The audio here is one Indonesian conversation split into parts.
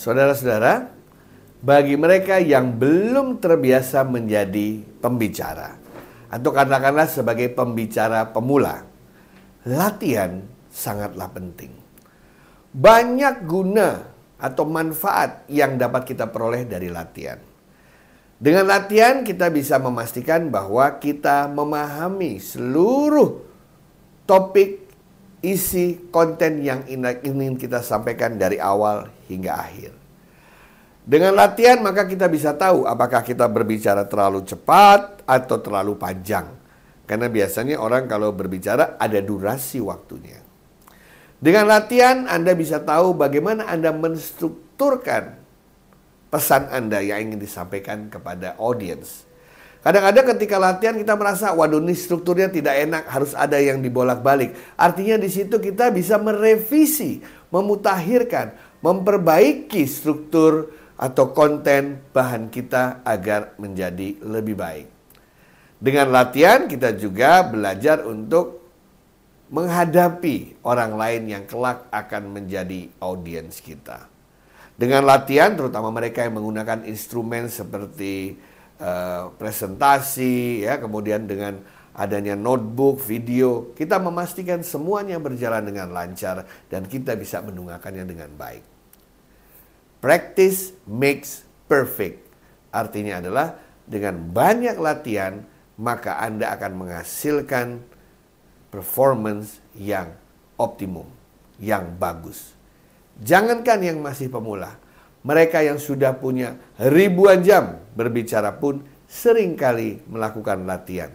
Saudara-saudara, bagi mereka yang belum terbiasa menjadi pembicara atau katakanlah sebagai pembicara pemula, latihan sangatlah penting. Banyak guna atau manfaat yang dapat kita peroleh dari latihan. Dengan latihan kita bisa memastikan bahwa kita memahami seluruh topik isi konten yang ingin kita sampaikan dari awal hingga akhir. Dengan latihan maka kita bisa tahu apakah kita berbicara terlalu cepat atau terlalu panjang. Karena biasanya orang kalau berbicara ada durasi waktunya. Dengan latihan Anda bisa tahu bagaimana Anda menstrukturkan pesan Anda yang ingin disampaikan kepada audiens. Kadang-kadang ketika latihan kita merasa waduh ini strukturnya tidak enak, harus ada yang dibolak-balik. Artinya di situ kita bisa merevisi, memutahirkan, memperbaiki struktur atau konten bahan kita agar menjadi lebih baik. Dengan latihan kita juga belajar untuk menghadapi orang lain yang kelak akan menjadi audiens kita. Dengan latihan terutama mereka yang menggunakan instrumen seperti Eh, presentasi, ya, kemudian dengan adanya notebook, video, kita memastikan semuanya berjalan dengan lancar dan kita bisa mendungakannya dengan baik. Practice makes perfect. Artinya adalah dengan banyak latihan maka Anda akan menghasilkan performance yang optimum, yang bagus. Jangankan yang masih pemula, mereka yang sudah punya ribuan jam berbicara pun seringkali melakukan latihan.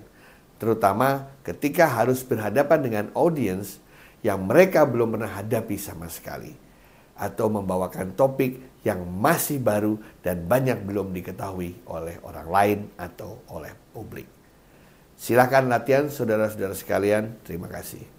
Terutama ketika harus berhadapan dengan audiens yang mereka belum pernah hadapi sama sekali. Atau membawakan topik yang masih baru dan banyak belum diketahui oleh orang lain atau oleh publik. Silahkan latihan saudara-saudara sekalian. Terima kasih.